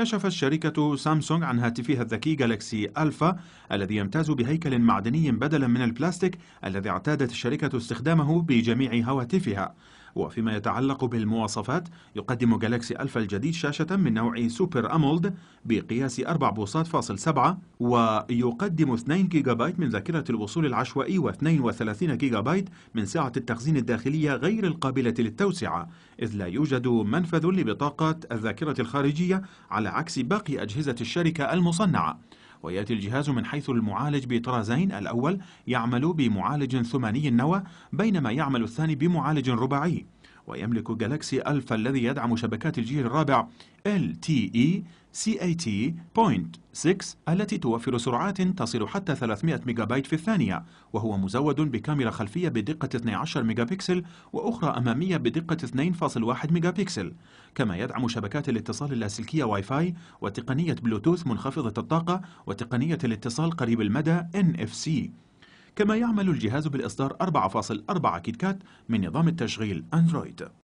كشفت شركة سامسونج عن هاتفها الذكي جالكسي ألفا الذي يمتاز بهيكل معدني بدلا من البلاستيك الذي اعتادت الشركة استخدامه بجميع هواتفها وفيما يتعلق بالمواصفات يقدم جالاكسي ألفا الجديد شاشة من نوع سوبر أمولد بقياس 4 بوصات فاصل 7 ويقدم 2 جيجا بايت من ذاكرة الوصول العشوائي و32 جيجا بايت من سعة التخزين الداخلية غير القابلة للتوسعة إذ لا يوجد منفذ لبطاقة الذاكرة الخارجية على عكس باقي أجهزة الشركة المصنعة ويأتي الجهاز من حيث المعالج بطرازين الأول يعمل بمعالج ثماني النوى بينما يعمل الثاني بمعالج رباعي ويملك جالاكسي ألفا الذي يدعم شبكات الجيل الرابع LTE CAT.6 التي توفر سرعات تصل حتى 300 ميجا بايت في الثانية وهو مزود بكاميرا خلفية بدقة 12 ميجا بيكسل وأخرى أمامية بدقة 2.1 ميجا بيكسل كما يدعم شبكات الاتصال اللاسلكية واي فاي وتقنية بلوتوث منخفضة الطاقة وتقنية الاتصال قريب المدى NFC كما يعمل الجهاز بالإصدار 4.4 كيت كات من نظام التشغيل أندرويد